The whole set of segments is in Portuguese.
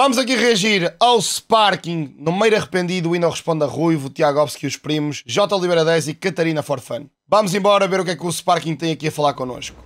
Vamos aqui reagir ao Sparking, no meio arrependido, o não responde a Ruivo, Tiago Obski e os primos, J. Oliveira 10 e Catarina Forfan. Vamos embora ver o que é que o Sparking tem aqui a falar connosco.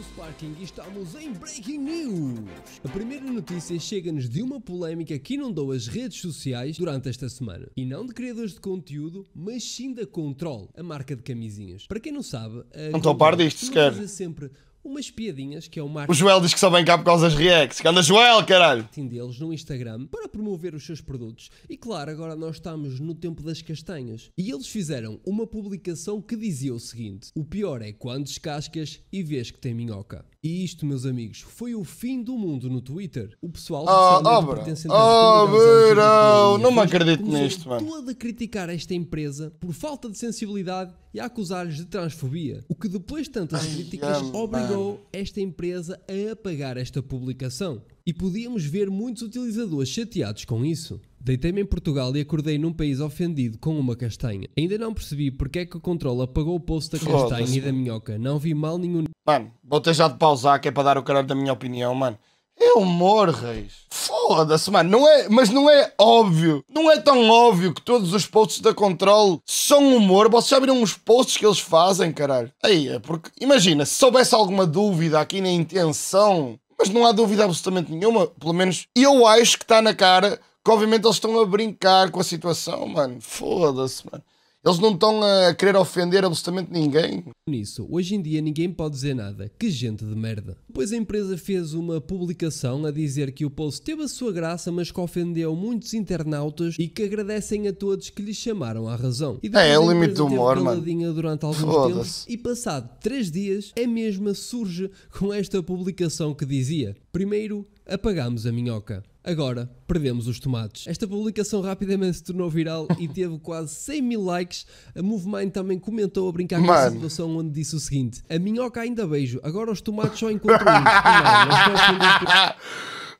Sparking e estamos em Breaking News! A primeira notícia chega-nos de uma polémica que inundou as redes sociais durante esta semana. E não de criadores de conteúdo, mas sim da Control, a marca de camisinhas. Para quem não sabe, a não estou a par disto sequer. sempre umas piadinhas que é o marketing. O Joel diz que só vem cá por causa das reacts. Anda Joel, caralho! deles no Instagram para promover os seus produtos. E claro, agora nós estamos no tempo das castanhas. E eles fizeram uma publicação que dizia o seguinte: O pior é quando descascas e vês que tem minhoca. E isto, meus amigos, foi o fim do mundo no Twitter. O pessoal oh, oh, ah, pertencente oh, ah, bro. não me acredito nisto, mano. toda a criticar esta empresa por falta de sensibilidade e a acusar-lhes de transfobia, o que depois de tantas críticas obrigou esta empresa a apagar esta publicação. E podíamos ver muitos utilizadores chateados com isso. Deitei-me em Portugal e acordei num país ofendido com uma castanha. Ainda não percebi porque é que o controle apagou o post da castanha e da minhoca. Não vi mal nenhum. Mano, vou ter já de pausar que é para dar o caralho da minha opinião, mano. É humor, Reis. Foda-se, mano. Não é, mas não é óbvio. Não é tão óbvio que todos os posts da Control são humor. Vocês já viram os posts que eles fazem, caralho? Aí é porque, imagina, se soubesse alguma dúvida aqui na intenção, mas não há dúvida absolutamente nenhuma, pelo menos eu acho que está na cara que, obviamente, eles estão a brincar com a situação, mano. Foda-se, mano. Eles não estão a querer ofender absolutamente ninguém. Nisso, hoje em dia ninguém pode dizer nada. Que gente de merda. Depois a empresa fez uma publicação a dizer que o post teve a sua graça, mas que ofendeu muitos internautas e que agradecem a todos que lhes chamaram à razão. E é, é o limite do humor, mano. durante alguns tempos e passado 3 dias, a mesma surge com esta publicação que dizia: Primeiro, apagamos a minhoca. Agora, perdemos os tomates. Esta publicação rapidamente se tornou viral e teve quase 100 mil likes. A Movemind também comentou a brincar Mano. com a situação onde disse o seguinte: A minhoca ainda beijo, agora os tomates só encontram".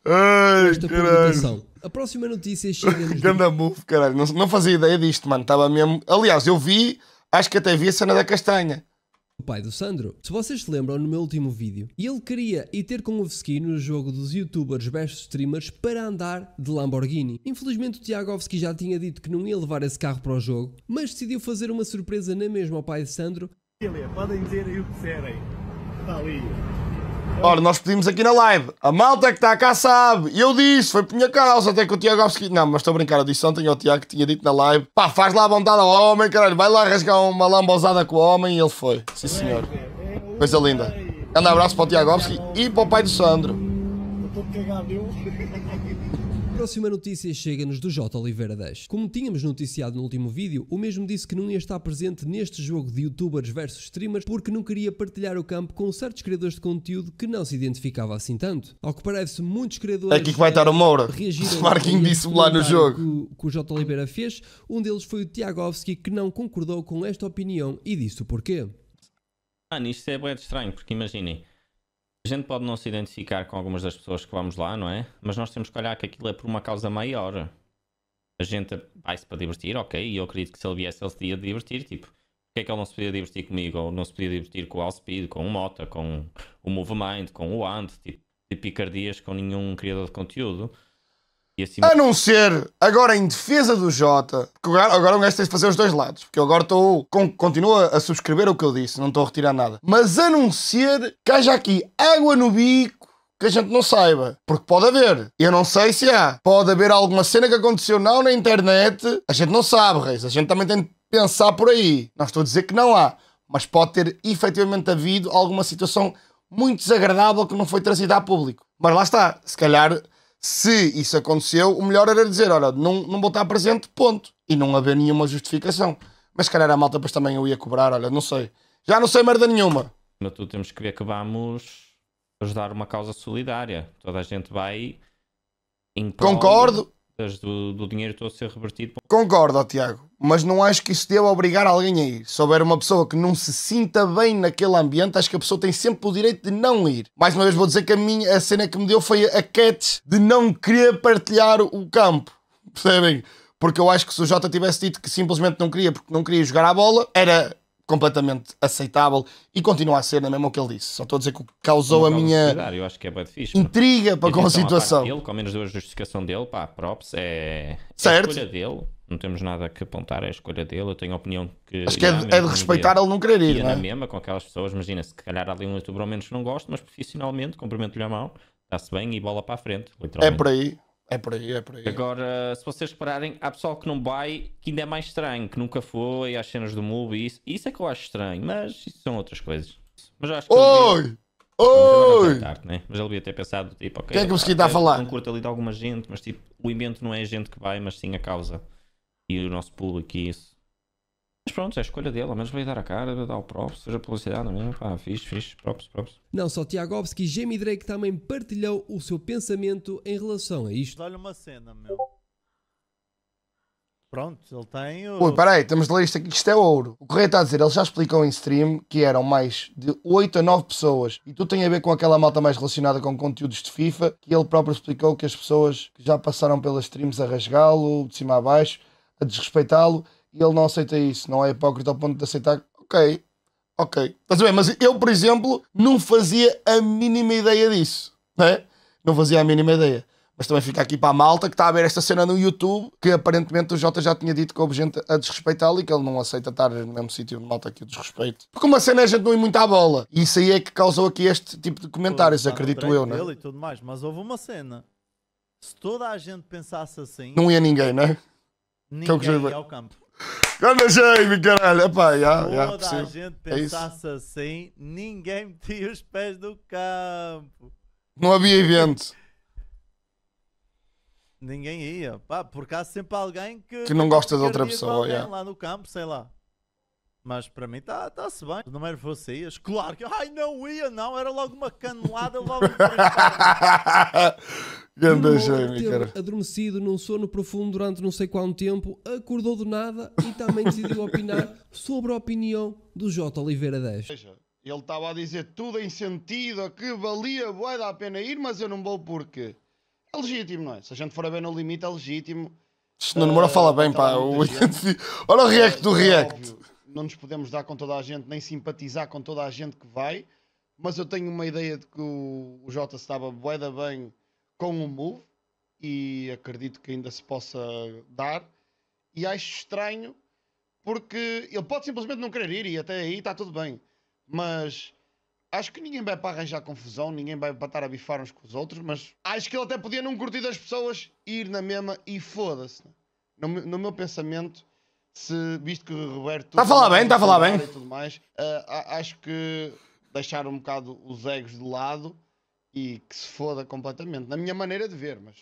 um. esta publicação. A próxima notícia chega. Ganda move, caralho. Não, não fazia ideia disto, mano. Estava mesmo. Aliás, eu vi, acho que até vi a cena da castanha o pai do Sandro. Se vocês se lembram, no meu último vídeo, ele queria ir ter com o Ovski no jogo dos youtubers best streamers para andar de Lamborghini. Infelizmente o Tiagovski já tinha dito que não ia levar esse carro para o jogo, mas decidiu fazer uma surpresa na mesma ao pai de Sandro. Podem dizer aí o que Está ali. Ora, nós pedimos aqui na live. A malta que está cá sabe. E eu disse, foi por minha causa, até que o Tiago Não, mas estou a brincar, eu disse ontem ao Tiago que tinha dito na live. Pá, faz lá a vontade ao homem, caralho. Vai lá rasgar uma lambosada com o homem e ele foi. Sim, senhor. Coisa linda. um abraço para o Tiago e para o pai do Sandro. Eu estou cagado, eu. próxima notícia chega-nos do J. Oliveira 10. Como tínhamos noticiado no último vídeo, o mesmo disse que não ia estar presente neste jogo de youtubers versus streamers porque não queria partilhar o campo com certos criadores de conteúdo que não se identificava assim tanto. Ao que parece, muitos criadores. É aqui que vai estar o Moura. O disse lá no jogo. Que, que o J. Oliveira fez, um deles foi o Tiagovski que não concordou com esta opinião e disse o porquê. Mano, isto é bem estranho, porque imaginem, a gente pode não se identificar com algumas das pessoas que vamos lá, não é? Mas nós temos que olhar que aquilo é por uma causa maior. A gente vai-se para divertir, ok. E eu acredito que se ele viesse, ele se ia divertir. Tipo, porque é que ele não se podia divertir comigo? Ou não se podia divertir com o Alspeed, com o Mota, com o Movement, com o Ant, tipo, de picardias com nenhum criador de conteúdo? Assim... A não ser, agora em defesa do Jota, que agora, agora um gajo tem de fazer os dois lados, porque eu agora estou, continuo a subscrever o que eu disse, não estou a retirar nada. Mas a não ser que haja aqui água no bico que a gente não saiba. Porque pode haver. Eu não sei se há. Pode haver alguma cena que aconteceu não na internet. A gente não sabe, Reis. A gente também tem de pensar por aí. Não estou a dizer que não há. Mas pode ter efetivamente havido alguma situação muito desagradável que não foi trazida a público. Mas lá está. Se calhar se isso aconteceu, o melhor era dizer: olha, não, não vou estar presente, ponto. E não haver nenhuma justificação. Mas se calhar a malta depois também eu ia cobrar, olha, não sei. Já não sei merda nenhuma. Tudo temos que ver que vamos ajudar uma causa solidária. Toda a gente vai. Concordo, contas do, do dinheiro todo ser revertido. Concordo, Tiago, mas não acho que isso deva obrigar alguém a ir. Se houver uma pessoa que não se sinta bem naquele ambiente, acho que a pessoa tem sempre o direito de não ir. Mais uma vez vou dizer que a, minha, a cena que me deu foi a catch de não querer partilhar o campo. Percebem? Porque eu acho que se o Jota tivesse dito que simplesmente não queria porque não queria jogar a bola, era completamente aceitável e continua a ser, na é mesmo o que ele disse. Só estou a dizer que causou a minha é fixe, intriga para com a situação. Ele, com menos de a justificação dele, pá, props, é, é certo. É a escolha dele. Não temos nada que apontar, é a escolha dele. Eu tenho a opinião que. Acho que é, de, é de respeitar ele não querer ir. não é? na mesma com aquelas pessoas, imagina, se calhar ali um youtuber ao menos não gosto, mas profissionalmente, cumprimento-lhe a mão, está-se bem e bola para a frente. É por aí. É por aí, é por aí. Agora, se vocês repararem, há pessoal que não vai, que ainda é mais estranho, que nunca foi às cenas do movie, isso, isso é que eu acho estranho, mas isso são outras coisas. Mas eu acho que. Oi! Devia... Oi! Tentar, né? Mas ele devia ter pensado, tipo, ok. Quem é que o mosquito está a falar? Um curto ali de alguma gente, mas tipo, o invento não é a gente que vai, mas sim a causa. E o nosso público e isso. Mas pronto, é a escolha dele, mas menos dar a cara, dar o props, seja publicidade, não é? Pá, fixe, fixe, props, props. Não só Tiago Obski, Jamie Drake também partilhou o seu pensamento em relação a isto. Olha uma cena, meu. Pronto, ele tem o... Ui, peraí, temos de ler isto aqui, isto é ouro. O correto a dizer, ele já explicou em stream que eram mais de 8 a 9 pessoas e tudo tem a ver com aquela malta mais relacionada com conteúdos de FIFA, que ele próprio explicou que as pessoas que já passaram pelas streams a rasgá-lo, de cima a baixo, a desrespeitá-lo, e ele não aceita isso, não é hipócrita ao ponto de aceitar. Ok, ok. Mas bem? Mas eu, por exemplo, não fazia a mínima ideia disso, não é? Não fazia a mínima ideia. Mas também fica aqui para a malta que está a ver esta cena no YouTube, que aparentemente o Jota já tinha dito que houve gente a desrespeitá-lo e que ele não aceita estar no mesmo sítio de malta que o desrespeito. Porque uma cena é a gente não ir muito à bola. E isso aí é que causou aqui este tipo de comentários, acredito eu, né? e tudo mais, mas houve uma cena. Se toda a gente pensasse assim. Não ia ninguém, né? Ninguém que é o ia ao campo. Ganda Jamie, caralho. Epá, já, já, possível. a gente é pensasse é assim, ninguém metia os pés do campo. Não havia evento. ninguém ia. Pá, porque há sempre alguém que. Que não gosta de outra pessoa. Yeah. Lá no campo, sei lá. Mas para mim está tá se bem. Não era vocês? Claro que. Ai, não ia, não. Era logo uma canelada, logo. Grande cara. Adormecido num sono profundo durante não sei quanto tempo, acordou do nada e também decidiu opinar sobre a opinião do J. Oliveira 10. Ele estava a dizer tudo em sentido, que valia, vai dar a pena ir, mas eu não vou porque. É legítimo, não é? Se a gente for a ver no limite, é legítimo. Se não uh, namora, fala bem, ah, pá. Tá é Olha o react do react não nos podemos dar com toda a gente, nem simpatizar com toda a gente que vai, mas eu tenho uma ideia de que o, o Jota estava boeda bem com o move e acredito que ainda se possa dar. E acho estranho porque ele pode simplesmente não querer ir e até aí está tudo bem, mas acho que ninguém vai para arranjar confusão, ninguém vai para estar a bifar uns com os outros, mas acho que ele até podia não curtir das pessoas ir na mesma e foda-se. No, no, meu pensamento, se, visto que o Roberto. Está a falar bem, está a falar bem. tudo mais, uh, acho que deixar um bocado os egos de lado e que se foda completamente. Na minha maneira de ver, mas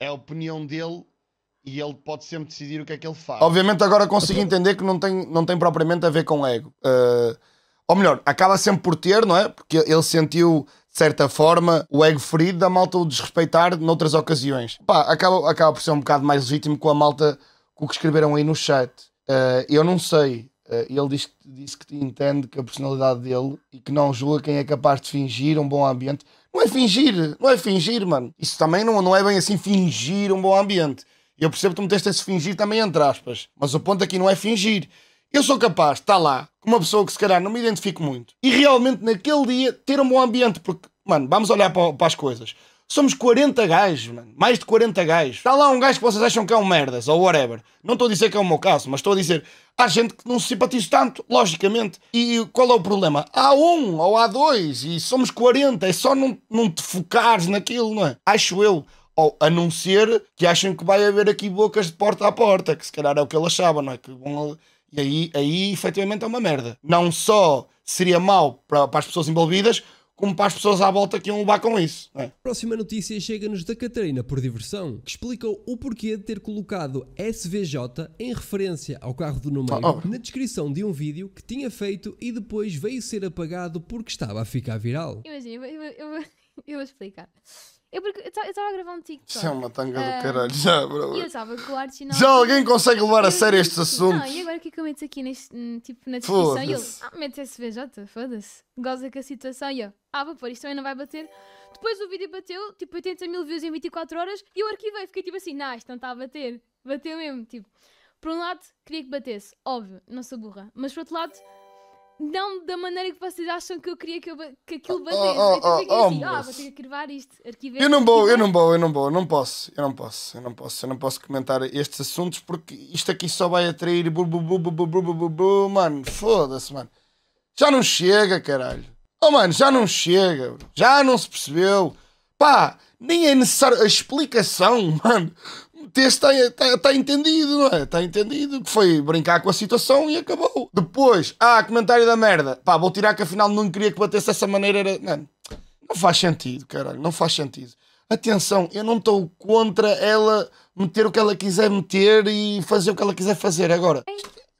é a opinião dele e ele pode sempre decidir o que é que ele faz. Obviamente, agora consigo entender que não tem, não tem propriamente a ver com ego. Uh, ou melhor, acaba sempre por ter, não é? Porque ele sentiu, de certa forma, o ego ferido da malta o desrespeitar noutras ocasiões. Pá, acaba, acaba por ser um bocado mais legítimo com a malta o que escreveram aí no chat. Uh, eu não sei. Uh, ele disse que entende que a personalidade dele e que não julga quem é capaz de fingir um bom ambiente. Não é fingir, não é fingir, mano. Isso também não, não é bem assim fingir um bom ambiente. Eu percebo que tu meteste esse fingir também entre aspas. Mas o ponto aqui não é fingir. Eu sou capaz, está lá, com uma pessoa que se calhar não me identifico muito. E realmente naquele dia ter um bom ambiente, porque, mano, vamos olhar para, para as coisas. Somos 40 gajos, mano. Mais de 40 gajos. Está lá um gajo que vocês acham que é um merdas, ou whatever. Não estou a dizer que é o meu caso, mas estou a dizer. Há gente que não se simpatiza tanto, logicamente. E qual é o problema? Há um ou há dois, e somos 40. É só não, não te focares naquilo, não é? Acho eu. Ou, a não ser que achem que vai haver aqui bocas de porta a porta, que se calhar é o que ele achava, não é? Que E aí, aí, efetivamente, é uma merda. Não só seria mau para, para as pessoas envolvidas, como para as pessoas à volta que iam levar com isso. É. Próxima notícia chega-nos da Catarina por diversão, que explicou o porquê de ter colocado SVJ em referência ao carro do número oh, oh. na descrição de um vídeo que tinha feito e depois veio ser apagado porque estava a ficar viral. Imagina, eu, eu, eu, eu vou explicar. Eu estava a gravar um TikTok. Isso é uma tanga do ah, caralho, já, bro. E eu estava com o Já alguém consegue levar a sério estes assuntos? Não, e agora o que é que eu meto aqui neste, hum, tipo, na descrição? E eu ah, mete SVJ, foda-se. Goza com a situação. E eu, ah, vou pôr, isto também não vai bater. Depois o vídeo bateu, tipo, 80 mil views em 24 horas e eu arquivei. Fiquei tipo assim, nah, isto não está a bater. Bateu mesmo, tipo. Por um lado, queria que batesse, óbvio, não sou burra. Mas por outro lado não da maneira que vocês acham que eu queria que, eu, que aquilo oh, batesse. Oh, oh, eu oh, oh assim, oh, vou ter que arquivar isto. Arquivar, eu não vou, eu não vou, eu não vou, não posso, eu não posso, eu não posso, eu não posso comentar estes assuntos porque isto aqui só vai atrair bu, bu, bu, bu, bu, bu, bu, bu, bu mano, foda-se, mano. Já não chega, caralho. Oh mano, já não chega, já não se percebeu. Pá, nem é necessário a explicação, mano o texto está, está, está entendido, não é? Está entendido que foi brincar com a situação e acabou. Depois, ah, comentário da merda. Pá, vou tirar que afinal não queria que batesse dessa maneira. Era... Não, não faz sentido, caralho, não faz sentido. Atenção, eu não estou contra ela meter o que ela quiser meter e fazer o que ela quiser fazer. Agora,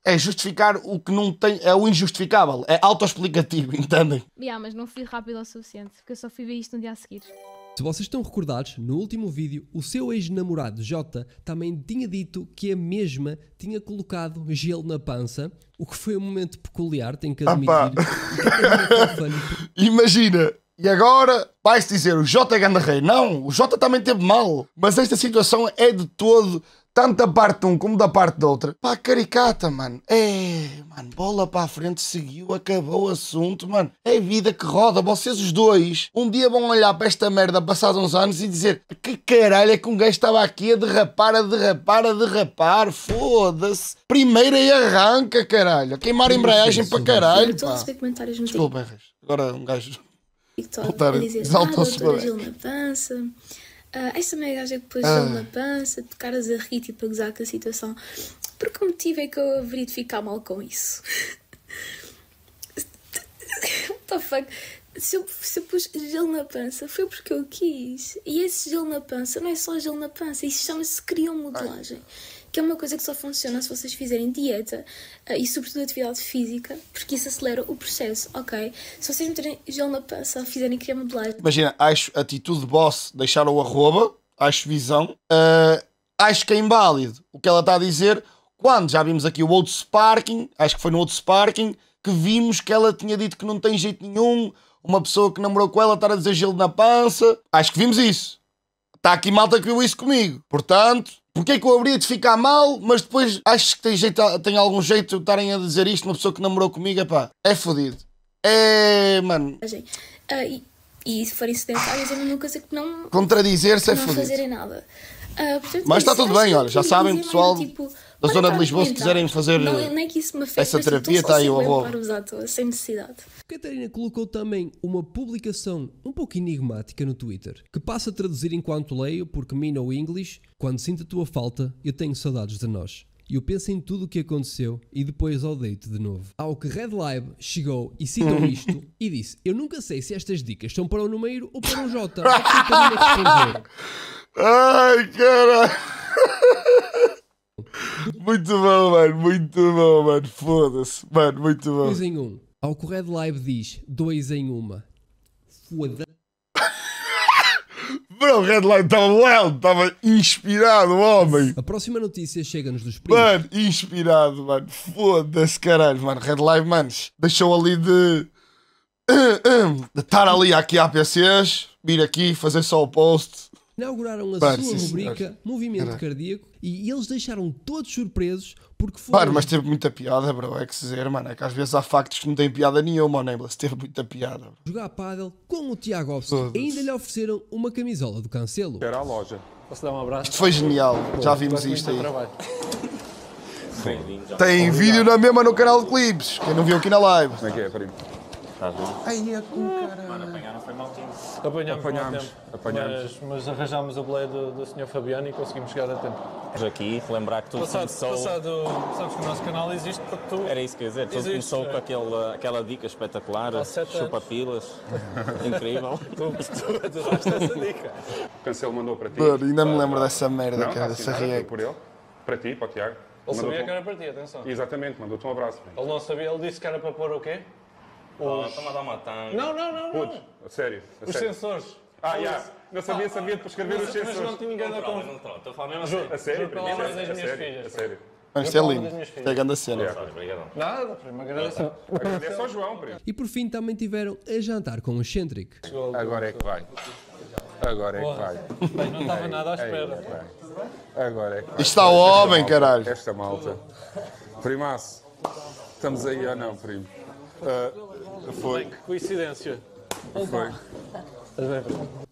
é justificar o que não tem, é o injustificável, é autoexplicativo, entendem? Yeah, mas não fui rápido o suficiente, porque eu só fui ver isto no um dia a seguir. Se vocês estão recordados, no último vídeo, o seu ex-namorado Jota também tinha dito que a mesma tinha colocado gelo na pança, o que foi um momento peculiar, tenho que ah, admitir. Que Imagina, e agora vai-se dizer, o Jota é grande rei. Não, o Jota também teve mal, mas esta situação é de todo tanto da parte de um como da parte da outra. Pá, caricata, mano. É, mano, bola para a frente, seguiu, acabou o assunto, mano. É vida que roda. Vocês os dois, um dia vão olhar para esta merda passados uns anos e dizer que caralho é que um gajo estava aqui a derrapar, a derrapar, a derrapar. Foda-se. Primeira e arranca, caralho. queimar a embreagem para caralho. Eu estou a receber comentários no Agora um gajo. TikTok, a dizer, ah, doutora Gil avança. Uh, essa meia gaja que pôs ah. na pança, de caras a rir, tipo, a gozar com a situação. Por que motivo é que eu haveria de ficar mal com isso? What the fuck? Se eu, se eu pus gelo na pança, foi porque eu quis. E esse gelo na pança não é só gelo na pança, isso chama-se criomodelagem. Ai que é uma coisa que só funciona se vocês fizerem dieta eh, e, sobretudo, atividade física, porque isso acelera o processo, ok? Se vocês meterem gel na pança fizerem criar modelagem. Imagina, acho atitude boss deixar o arroba, acho visão, uh, acho que é inválido o que ela está a dizer. Quando já vimos aqui o outro Sparking, acho que foi no outro Sparking, que vimos que ela tinha dito que não tem jeito nenhum, uma pessoa que namorou com ela estar a dizer gelo na pança. Acho que vimos isso. Está aqui malta que viu isso comigo. Portanto, porque é que eu habria de ficar mal, mas depois acho que tem, jeito, tem algum jeito de estarem a dizer isto uma pessoa que namorou comigo, é pá, é fodido. É, mano. Uh, e, e se forem sedentários é a mesma coisa que não. Contradizer-se é fodido. Não fazerem nada. Uh, portanto, mas está é tudo bem, olha, já sabem, pessoal. Tipo, da zona de tá, Lisboa, se então, quiserem fazer não, é, nem que isso me fez, essa terapia, está aí o avô. Sem necessidade. Catarina colocou também uma publicação um pouco enigmática no Twitter, que passa a traduzir enquanto leio, porque me no English, quando sinto a tua falta, eu tenho saudades de nós. Eu penso em tudo o que aconteceu e depois ao te de novo. Ao que Red Live chegou e citou isto e disse: Eu nunca sei se estas dicas são para o número ou para o Jota. Ai, cara! Muito bom, mano, muito bom, mano. Foda-se, mano, muito bom. 2 em 1. Um. Ao que o Red Live diz 2 em 1. Foda-se. Bro, o Red Live estava lento, estava inspirado, homem. A próxima notícia chega-nos dos primos. Mano, inspirado, mano. Foda-se, caralho, mano. Red Live, manos, deixou ali de. de estar ali aqui a pcs vir aqui fazer só o post. Inauguraram a sua rubrica Movimento Cardíaco e, eles deixaram todos surpresos porque foi. Claro, mas teve muita piada, bro. É que se dizer, mano, é que às vezes há factos que não têm piada nenhuma, né? Mas teve muita piada. Bro. Jogar pádel com o Tiago Alves ainda lhe ofereceram uma camisola do Cancelo. Era a loja. Posso dar um abraço? Isto foi genial. Pô, já vimos isto aí. Sim, Tem vídeo na mesma no canal de clipes. Quem não viu aqui na live. Como é que é, primo? estás bom? Ai, é com hum. caralho. apanharam foi mal tempo. Apanhámos, apanhámos, tempo, Mas, mas, arranjámos a boleia do, do Sr. Fabiano e conseguimos chegar a tempo. Aqui, lembrar que tudo passado, começou... Passado, sabes que o nosso canal existe porque tu... Era isso que eu ia dizer, tudo existe, começou é. com aquela, aquela dica espetacular, chupa-pilas, incrível. tu, tu, essa dica. O Cancelo mandou para ti. ainda me lembro dessa merda, não, cara, dessa react. por ele, para ti, para o Tiago. Ele sabia que era para ti, atenção. Exatamente, mandou-te um abraço. Ele não sabia, ele disse que era para pôr o quê? Os... Estão a dar uma tanga. Não, não, não. Putz, a sério. a Os sério. sensores. Ah, já. Não sabia, ah, sabia para escrever os Mas não tinha ninguém a contar. Estou a falar mesmo assim. A sério? Juro pela alma das minhas sério, filhas. a sério. Mas isto é lindo. Isto é grande cena. Sabes, brigadão. Nada, primo, agradeço. Agradece ao é João, primo. E por fim também tiveram a jantar com o Centric. Agora é que vai. Agora é que vai. Bem, não estava nada à espera. É Agora é que vai. Isto está o homem, caralho. Esta malta. Primaço. Estamos aí ou não, primo? Ah, foi. coincidência. Então, Foi.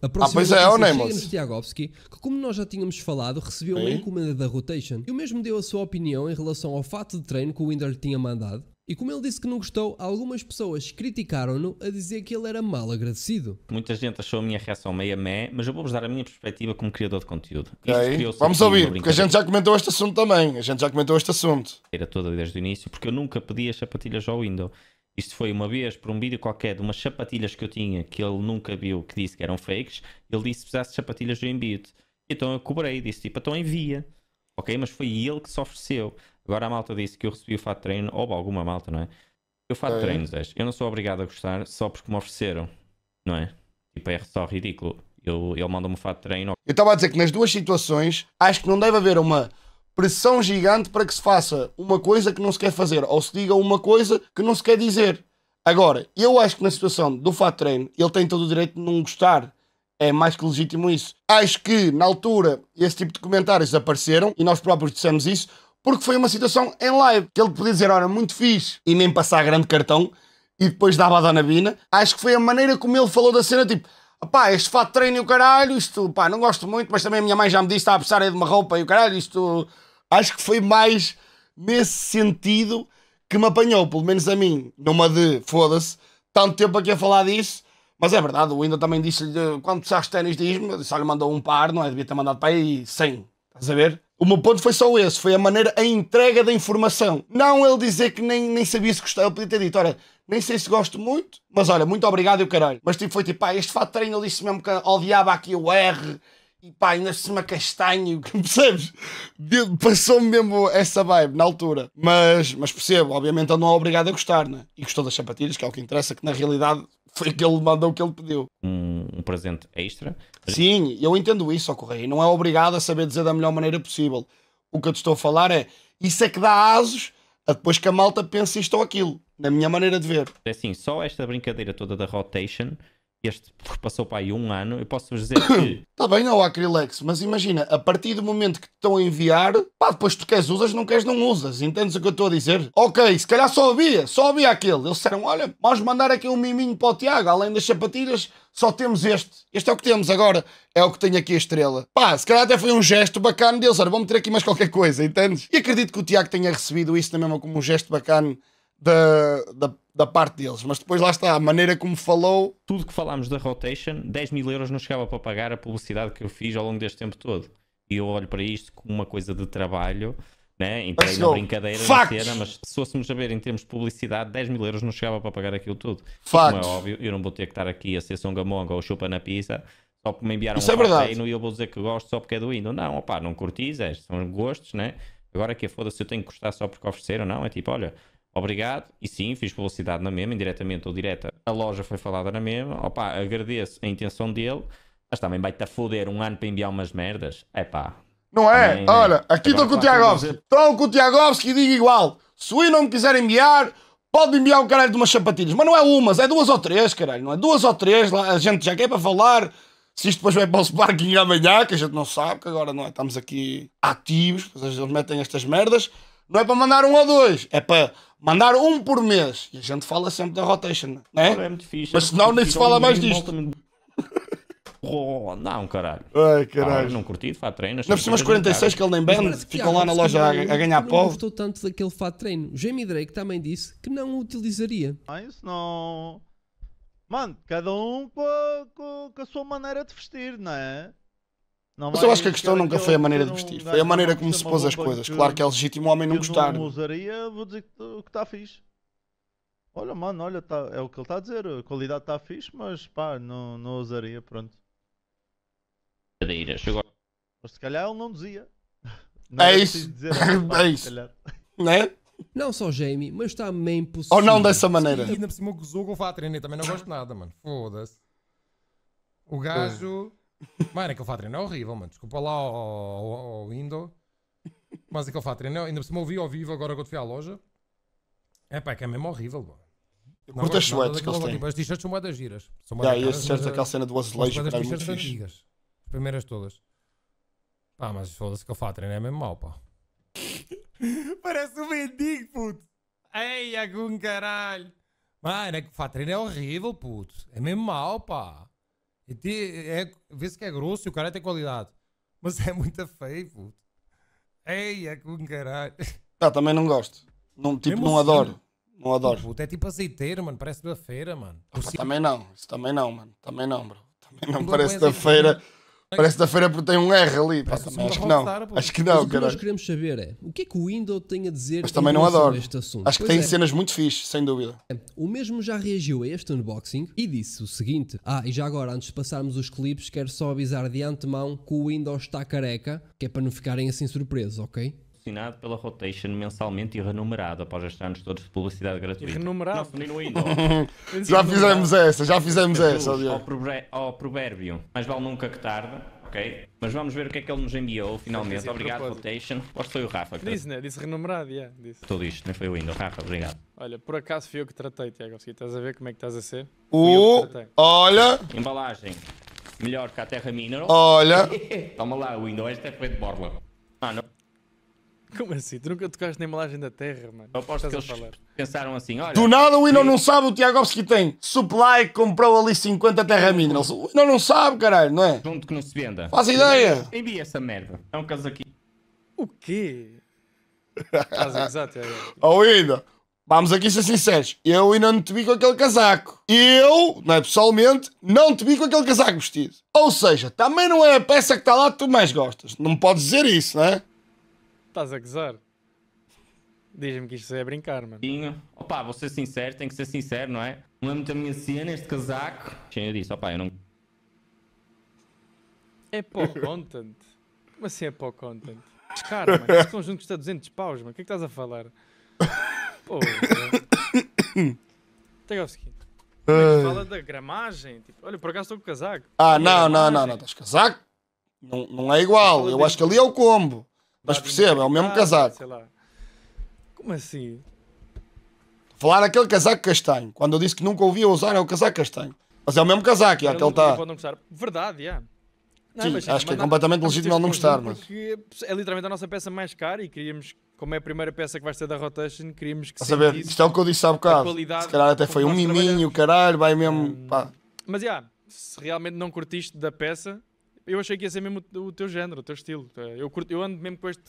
ah, pois é, é chega-nos que como nós já tínhamos falado, recebeu uma encomenda da Rotation. E o mesmo deu a sua opinião em relação ao fato de treino que o Winder tinha mandado. E como ele disse que não gostou, algumas pessoas criticaram-no a dizer que ele era mal agradecido. Muita gente achou a minha reação meia mé, mas eu vou-vos dar a minha perspectiva como criador de conteúdo. Okay. Vamos ouvir, porque a gente já comentou este assunto também. A gente já comentou este assunto. Era toda desde o início, porque eu nunca pedi as sapatilhas ao Windows. Isto foi uma vez por um vídeo qualquer de umas sapatilhas que eu tinha que ele nunca viu, que disse que eram fakes. Ele disse que precisasse de sapatilhas do Embiid. Então eu cobrei, disse tipo, então envia. Ok, mas foi ele que se ofereceu. Agora a malta disse que eu recebi o fato de treino, ou alguma malta, não é? Eu fato de é. treino, Zé. Eu não sou obrigado a gostar só porque me ofereceram, não é? Tipo, é só ridículo. Eu, ele manda-me o fato de treino. Eu estava a dizer que nas duas situações acho que não deve haver uma pressão gigante para que se faça uma coisa que não se quer fazer ou se diga uma coisa que não se quer dizer. Agora, eu acho que na situação do fato Treino, ele tem todo o direito de não gostar. É mais que legítimo isso. Acho que, na altura, esse tipo de comentários apareceram e nós próprios dissemos isso porque foi uma situação em live que ele podia dizer: Ora, muito fixe e nem passar grande cartão e depois dava a Dona Bina. Acho que foi a maneira como ele falou da cena, tipo pá, este fato de treino e o caralho, isto, pá, não gosto muito, mas também a minha mãe já me disse, está a precisar é de uma roupa e o caralho, isto, acho que foi mais nesse sentido que me apanhou, pelo menos a mim, numa de, foda-se, tanto tempo aqui a falar disso, mas é verdade, o Winda também disse-lhe, quando precisaste de ténis, diz-me, só lhe mandou um par, não é, devia ter mandado para aí 100, estás a ver? O meu ponto foi só esse, foi a maneira, a entrega da informação. Não ele dizer que nem, nem sabia se gostava, eu podia ter dito, olha, nem sei se gosto muito, mas olha, muito obrigado e o caralho. Mas tipo, foi tipo, pá, este fato de treino ele disse mesmo que odiava aqui o R e pá, ainda se cima castanho, percebes? Passou-me mesmo essa vibe na altura. Mas, mas percebo, obviamente ele não é obrigado a gostar, né? E gostou das sapatilhas, que é o que interessa, que na realidade foi que ele mandou o que ele pediu. Um, um presente extra? Sim, eu entendo isso, ocorrei. Não é obrigado a saber dizer da melhor maneira possível. O que eu te estou a falar é, isso é que dá asos a depois que a malta pensa isto ou aquilo, na minha maneira de ver. É assim, só esta brincadeira toda da rotation este passou para aí um ano, eu posso vos dizer que. Está bem, não, Acrilex, mas imagina, a partir do momento que te estão a enviar, pá, depois tu queres usas, não queres, não usas. Entendes o que eu estou a dizer? Ok, se calhar só havia, só havia aquele. Eles disseram: olha, vamos mandar aqui um miminho para o Tiago, além das sapatilhas, só temos este. Este é o que temos agora, é o que tem aqui a estrela. Pá, se calhar até foi um gesto bacana deles, olha, vamos ter aqui mais qualquer coisa, entendes? E acredito que o Tiago tenha recebido isso na mesma como um gesto bacana da, da da parte deles. Mas depois lá está, a maneira como falou. Tudo que falámos da rotation, 10 mil euros não chegava para pagar a publicidade que eu fiz ao longo deste tempo todo. E eu olho para isto como uma coisa de trabalho, né? entrei na brincadeira cena, mas se fôssemos a ver em termos de publicidade, 10 mil euros não chegava para pagar aquilo tudo. Como é óbvio, eu não vou ter que estar aqui a ser songamonga ou chupa na pizza só porque me enviaram Isso um é treino e eu vou dizer que gosto só porque é do Não, opá, não curtis, é, são gostos, né? Agora que é foda-se, eu tenho que gostar só porque ofereceram, não? É tipo, olha, obrigado. E sim, fiz publicidade na mesma, indiretamente ou direta. A loja foi falada na mesma. Opa, agradeço a intenção dele, mas também vai-te a foder um ano para enviar umas merdas. É pá. Não é? Também, né? Olha, aqui estou com o Tiagovski. Estou com o Tiagovski e digo igual. Se o I não me quiser enviar, pode enviar o caralho de umas sapatilhas. Mas não é umas, é duas ou três, caralho. Não é duas ou três. A gente já quer para falar. Se isto depois vai para o Sparking amanhã, que a gente não sabe, que agora não é, estamos aqui ativos, eles metem estas merdas. Não é para mandar um ou dois, é para mandar um por mês. E a gente fala sempre da rotation, não é? é muito fixe, Mas é senão nem se fala mais disto. Oh, não, caralho. Ai, caralho. Ah, não curti, fato treino. Não precisa 46 que ele nem band, ficam lá na loja a, a ganhar povo. Não gostou tanto daquele fato treino. Jamie Drake também disse que não o utilizaria. Mas ah, não. Mano, cada um com a, com a sua maneira de vestir, não é? Não Mas eu acho que a questão nunca foi a maneira de vestir, foi a maneira como se pôs as coisas. Que, claro que é legítimo o homem não gostar. Se eu usaria, vou dizer que está fixe. Olha, mano, olha, tá, é o que ele está a dizer. A qualidade está fixe, mas pá, não, não usaria, pronto. Chegou. Mas se calhar ele não dizia. Não é isso. Dizer, é, é isso. Não é? Não só Jamie, mas está meio impossível. Ou não dessa maneira. E ainda por cima o Google o a também não gosto nada, mano. Foda-se. O gajo. Mano, aquele Fatrin é horrível, mano. Desculpa lá ao, ao, Indo. Mas aquele Fatrin, ainda se me ouvi ao vivo agora quando fui à loja. É pá, é que é mesmo horrível, mano. Eu curto as suetes que eles têm. Tipo, as t-shirts são moedas giras. São moedas yeah, e as aquela cena do azulejo que é muito Antigas. As primeiras todas. Pá, mas foda-se que ele faz é mesmo mau, pá. Parece um mendigo, puto. Ei, algum caralho. Mano, é que o Fatrin é horrível, puto. É mesmo mau, pá. É, Vê-se que é grosso e o cara tem qualidade. Mas é muito feio, puto. Ei, é com caralho. tá também não gosto. Não, tipo, Mesmo não assim, adoro. Não adoro. Puto, é tipo azeiteiro, mano. Parece da feira, mano. Opa, também não. Isso também não, mano. Também não, bro. Também não, não parece da assim, feira. Né? Parece da feira porque tem um R ali. acho que não. acho que não, O que caralho. nós queremos saber é o que é que o Windows tem a dizer Mas também não adoro. este assunto. Acho que Pois tem é. cenas muito fixe, sem dúvida. É, o mesmo já reagiu a este unboxing e disse o seguinte: Ah, e já agora, antes de passarmos os clipes, quero só avisar de antemão que o Windows está careca, que é para não ficarem assim surpresos, ok? patrocinado pela Rotation mensalmente e renumerado após estes anos todos de publicidade gratuita. E renumerado? diminuindo. já fizemos essa, já fizemos essa. Ao, ao provérbio, mais vale nunca que tarde. Ok, mas vamos ver o que é que ele nos enviou finalmente. É obrigado, Rotation. Acho foi o Rafa. Que disse, né? Disse renumerado, yeah, disse. Tudo isto, nem foi o Indo. Rafa, obrigado. Olha, por acaso fui eu que tratei, Tiago. Estás a ver como é que estás a ser? O... Olha! Embalagem melhor que a Terra Mineral. Olha! Toma lá, Windows, esta é foi de borla. Como assim? Tu nunca tocaste na embalagem da terra, mano. Eu aposto que eles pensaram assim, olha... Do nada o Ino não sabe o Tiagovski tem. Supply comprou ali 50 terra minerals. O Ino não sabe, caralho, não é? Junto que não se venda. Faz ideia. Envia essa merda. É um caso aqui. O quê? exato, é. Oh, Ino. Vamos aqui ser sinceros. Eu ainda não te vi com aquele casaco. Eu, não é, pessoalmente, não te vi com aquele casaco vestido. Ou seja, também não é a peça que está lá que tu mais gostas. Não me podes dizer isso, não é? Estás a gozar? Diz-me que isto é brincar, mano. Opa, vou ser sincero, tem que ser sincero, não é? Não é muito a minha cena, este casaco. Cheio disso, opa, eu não. É para o content? Como assim é para o content? Cara, mano, este conjunto custa 200 paus, mano. O que é que estás a falar? Pô, Pega o seguinte. É fala da gramagem. Tipo, olha, por acaso estou com casaco. Ah, não, não, não, não. Estás casaco? Não, não é igual. Eu acho que ali é o combo. Mas perceba, é o mesmo casaco. Ah, sei lá. Como assim? Falar aquele casaco castanho. Quando eu disse que nunca ouvia usar, é o casaco castanho. Mas é o mesmo casaco, é aquele está. Verdade, é. Não, Sim, mas, acho mas, que é completamente não, legítimo não gostar, mas. É literalmente a nossa peça mais cara e queríamos, como é a primeira peça que vai ser da Rotation, queríamos que. A saber, isto é o que eu disse há bocado. Se calhar até foi um miminho, caralho, vai mesmo. Hum, mas já, yeah, se realmente não curtiste da peça, eu achei que ia ser mesmo o, teu género, o teu estilo. Eu, curto, eu ando mesmo com este.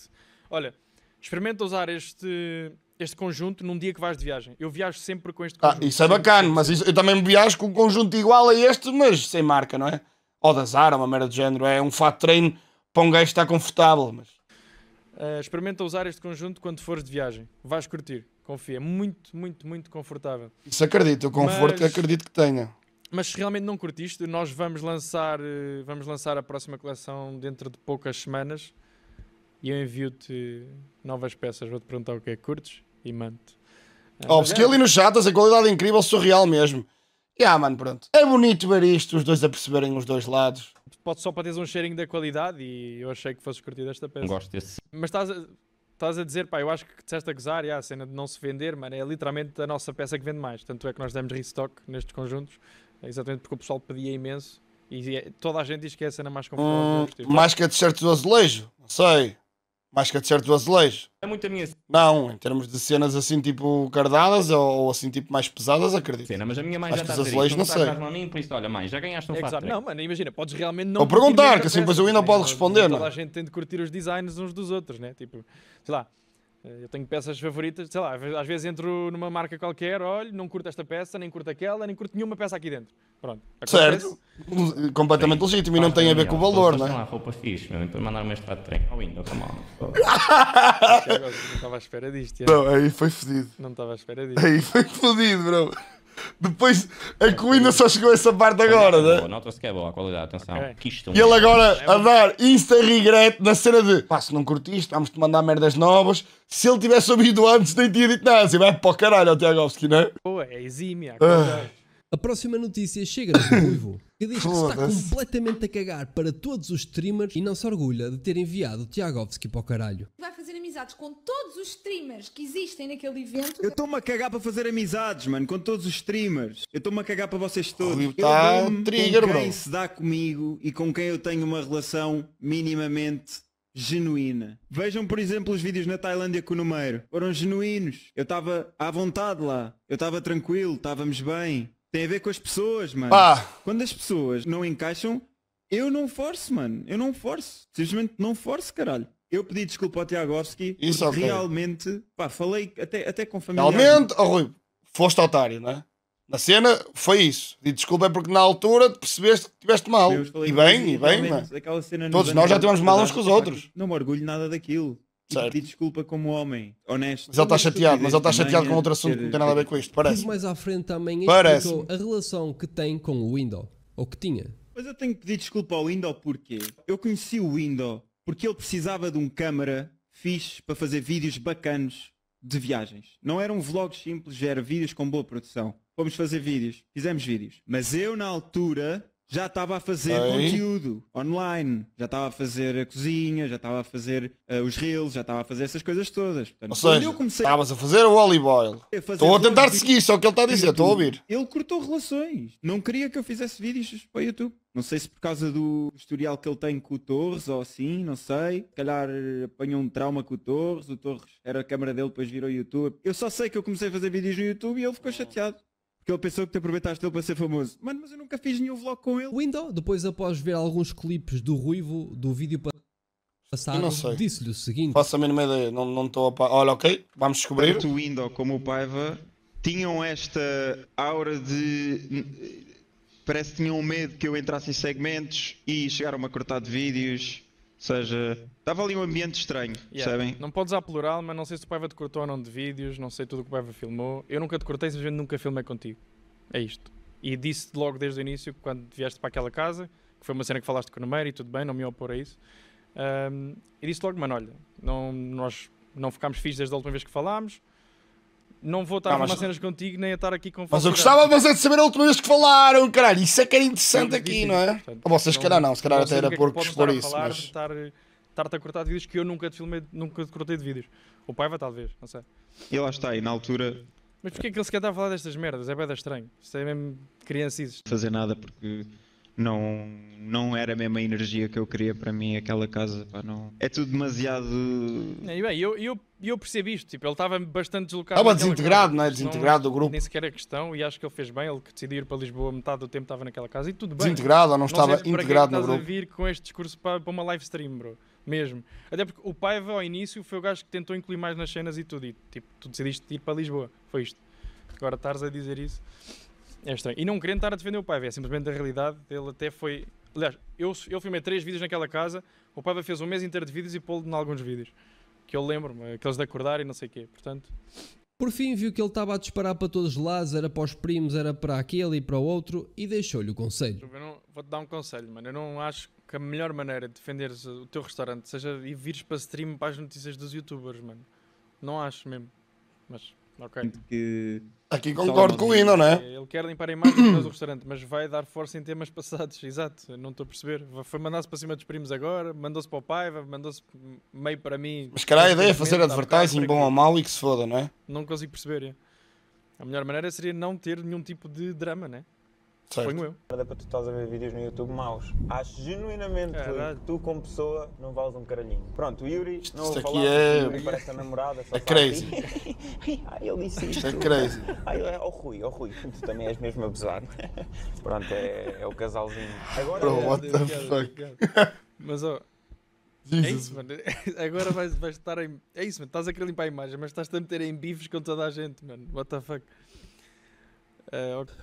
Olha, experimenta usar este, este conjunto num dia que vais de viagem. Eu viajo sempre com este ah, conjunto. Ah, isso é bacana, mas isso, eu também viajo com um conjunto igual a este, mas sem marca, não é? Ou da Zara, uma merda de género. É um fato treino para um gajo estar confortável. Mas... Uh, experimenta usar este conjunto quando fores de viagem. Vais curtir, confia. Muito, muito, muito confortável. Isso acredito, o conforto mas... acredito que tenha mas se realmente não curtiste, nós vamos lançar, eh, vamos lançar a próxima coleção dentro de poucas semanas e eu envio-te novas peças. Vou-te perguntar o que é que curtes e mando-te. Ah, oh, porque é. ali no Chatas a qualidade é incrível, surreal mesmo. E yeah, mano, pronto. É bonito ver isto, os dois a perceberem os dois lados. Pode só para teres um cheirinho da qualidade e eu achei que fosses curtir esta peça. Gosto desse. Mas estás a, estás a dizer, pá, eu acho que disseste a gozar, yeah, a cena de não se vender, mano, é literalmente a nossa peça que vende mais. Tanto é que nós demos restock nestes conjuntos. Exatamente porque o pessoal pedia imenso. E é, toda a gente diz que é a cena mais confortável. Hum, tipo. Máscara de certo do azulejo? Não sei. Máscara de certo do azulejo? É muito a minha Não, em termos de cenas assim tipo cardadas ou, assim tipo mais pesadas, acredito. Cena, mas a minha mãe Acho já está a dizer não, não sei. estás por isso, olha mãe, já ganhaste um é fato. Né? Não, mano, imagina, podes realmente não... Ou perguntar, que assim depois eu ainda pode responder, não Toda a gente tem de curtir os designs uns dos outros, né? Tipo, sei lá... Eu tenho peças favoritas, sei lá, às vezes entro numa marca qualquer, olho, não curto esta peça, nem curto aquela, nem curto nenhuma peça aqui dentro. Pronto. Acontece. Certo. Completamente Sim. legítimo e não tem a ver com o valor, não é? Lá, roupa fixe, meu, depois mandaram-me este de trem ao Windows, come on. Não estava à espera disto. Já. Não, aí foi fodido. Não estava à espera disto. Aí foi fodido, bro. Depois a Colina só chegou a essa parte agora, é né? nota-se que é boa a qualidade, atenção. Okay. É e ele agora a dar insta regret na cena de pá, se não curtiste, vamos-te mandar merdas novas. Se ele tivesse ouvido antes, nem tinha dito nada. Assim, vai para o caralho, Tiagovski, não é? Pô, é exímia. Ah. A próxima notícia chega-nos do Ruivo, que diz que está completamente a cagar para todos os streamers e não se orgulha de ter enviado o Tiagovski para o caralho. Vai fazer amizades com todos os streamers que existem naquele evento. Eu estou-me a cagar para fazer amizades, mano, com todos os streamers. Eu estou-me a cagar para vocês todos. Está trigger, com quem bro. se dá comigo e com quem eu tenho uma relação minimamente genuína. Vejam, por exemplo, os vídeos na Tailândia com o Numeiro. Foram genuínos. Eu estava à vontade lá. Eu estava tranquilo, estávamos bem. Tem a ver com as pessoas, mano. Pá. Quando as pessoas não encaixam, eu não forço, mano. Eu não forço. Simplesmente não forço, caralho. Eu pedi desculpa ao Tiagovski. Isso, okay. Realmente, pá, falei até, até com família. Realmente, oh, Rui, foste otário, não é? Na cena foi isso. E desculpa é porque na altura percebeste que estiveste mal. E bem, e bem, mano. Todos nós já tivemos mal uns com os outros. Não me orgulho nada daquilo. Certo. e pedir desculpa como homem, honesto. Mas ele está chateado, mas ele está chateado com é outro assunto que não tem nada a ver com isto, parece. Mas mais à frente também explicou a relação que tem com o Window, ou que tinha. Mas eu tenho que pedir desculpa ao Window porque eu conheci o Window porque ele precisava de um câmara fixe para fazer vídeos bacanos de viagens. Não era um vlog simples, era vídeos com boa produção. Vamos fazer vídeos, fizemos vídeos. Mas eu na altura já estava a fazer conteúdo online, já estava a fazer a cozinha, já estava a fazer uh, os reels, já estava a fazer essas coisas todas. Portanto, Ou seja, estava comecei estavas a fazer o Oliboil. Estou a tentar seguir, só é o que ele está a dizer, estou a ouvir. Ele cortou relações, não queria que eu fizesse vídeos para o YouTube. Não sei se por causa do historial que ele tem com o Torres ou assim, não sei. Se calhar eh, apanhou um trauma com o Torres, o Torres era a câmera dele, depois virou YouTube. Eu só sei que eu comecei a fazer vídeos no YouTube e ele ficou chateado que ele pensou que te aproveitaste dele para ser famoso. Mano, mas eu nunca fiz nenhum vlog com ele. Window, depois após ver alguns clipes do Ruivo, do vídeo passado, disse-lhe o seguinte... Faço a mínima ideia, não estou a... Olha, ok, vamos descobrir. Tanto o Window como o Paiva tinham esta aura de... Parece que tinham medo que eu entrasse em segmentos e chegaram-me a cortar de vídeos. Ou seja, Estava ali um ambiente estranho, yeah. percebem? Não podes usar plural, mas não sei se o Paiva te cortou ou não de vídeos, não sei tudo o que o Paiva filmou. Eu nunca te cortei, simplesmente nunca filmei contigo. É isto. E disse logo desde o início, quando vieste para aquela casa, que foi uma cena que falaste com o Nemeiro e tudo bem, não me opor a isso. Um, e disse logo, mano, olha, não, nós não ficámos fixos desde a última vez que falámos. Não vou estar não, tá, a cenas contigo nem a estar aqui com Mas eu gostava mas é de saber a última vez que falaram, caralho. Isso é que era interessante Sim, aqui, não é? Ou vocês, se calhar, não. Se calhar até era é por por isso. Falar, mas... estar estar-te a cortar de vídeos que eu nunca te filmei, nunca te cortei de vídeos. O Paiva talvez, não sei. E lá está, e na altura... Mas porquê é que ele sequer está a falar destas merdas? É bem estranho. Isto é mesmo criancices. Fazer nada porque não, não era a mesma energia que eu queria para mim, aquela casa, pá, não... É tudo demasiado... E bem, eu, eu, eu percebi isto, tipo, ele estava bastante deslocado... Estava é desintegrado, casa, não é? Desintegrado do é grupo. Nem sequer a questão, e acho que ele fez bem, ele que decidiu ir para Lisboa metade do tempo estava naquela casa, e tudo bem. Desintegrado ou não, não estava integrado no grupo. Não estás a vir com este discurso para, para uma live stream, bro mesmo. Até porque o Paiva, ao início, foi o gajo que tentou incluir mais nas cenas e tudo. E, tipo, tu decidiste ir para Lisboa. Foi isto. Agora estás a dizer isso é estranho. E não querendo estar a defender o Paiva, é simplesmente a realidade. Ele até foi. Aliás, eu, eu filmei três vídeos naquela casa. O Paiva fez um mês inteiro de vídeos e pô-lo em alguns vídeos. Que eu lembro-me, aqueles de acordar e não sei o quê. Portanto. Por fim, viu que ele estava a disparar para todos os lados, era para os primos, era para aquele e para o outro, e deixou-lhe o conselho. Vou-te dar um conselho, mano. Eu não acho que a melhor maneira de defenderes o teu restaurante seja ir vires para stream para as notícias dos youtubers, mano. Não acho mesmo. Mas, ok. Que... Aqui concordo com o Ino, não né? é? Ele quer limpar a imagem do restaurante, mas vai dar força em temas passados. Exato, não estou a perceber. Foi mandar-se para cima dos primos agora, mandou-se para o pai, mandou-se meio para mim. Mas caralho, a ideia é fazer advertising bom ou mau e que se foda, não é? Não consigo perceber. É. A melhor maneira seria não ter nenhum tipo de drama, né? Certo. Ponho Para tu estás a ver vídeos no YouTube maus. Acho genuinamente é, é que tu, como pessoa, não vales um caralhinho. Pronto, o Yuri, isto, não isto vou falar, é... Yuri parece a namorada. Só é crazy. Ai, ele disse isto. É isto é crazy. Ai, oh Rui, oh Rui, tu também és mesmo abusado. Pronto, é, é o casalzinho. Agora... Bro, what the fuck? Mas, ó... Oh, Jesus. É isso, mano. Agora vais, vais estar em. É isso, mano. Estás a querer limpar a imagem, mas estás-te a meter em bifes com toda a gente, mano. What the fuck?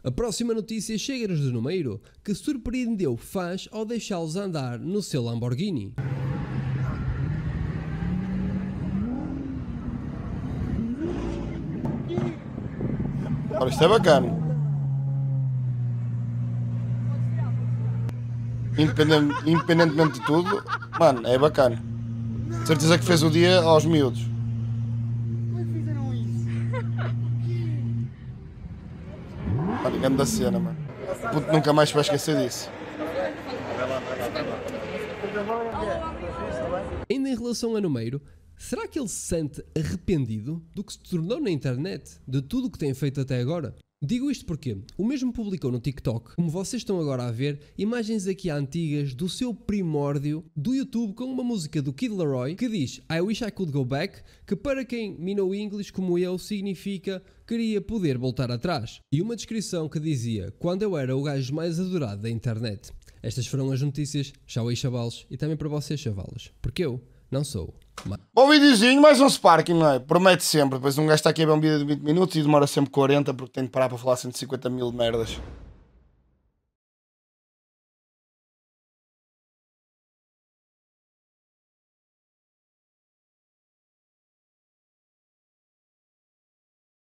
A próxima notícia chega-nos do número que surpreendeu fãs ao deixá-los andar no seu Lamborghini. Ora, isto é bacana. Independente, independentemente de tudo, mano, é bacana. certeza que fez o dia aos miúdos. grande cena, mano. Puto, nunca mais vai esquecer disso. Ainda em relação a Numeiro, será que ele se sente arrependido do que se tornou na internet, de tudo o que tem feito até agora? Digo isto porque o mesmo publicou no TikTok, como vocês estão agora a ver, imagens aqui antigas do seu primórdio do YouTube com uma música do Kid Laroi que diz I wish I could go back, que para quem minou inglês como eu significa queria poder voltar atrás. E uma descrição que dizia quando eu era o gajo mais adorado da internet. Estas foram as notícias, tchau aí chavalos e também para vocês chavalos, porque eu não sou. Bom videozinho, mais um Sparking, não é? Promete sempre. Depois um gajo está aqui a ver um vídeo de 20 minutos e demora sempre 40 porque tem de parar para falar 150 mil merdas.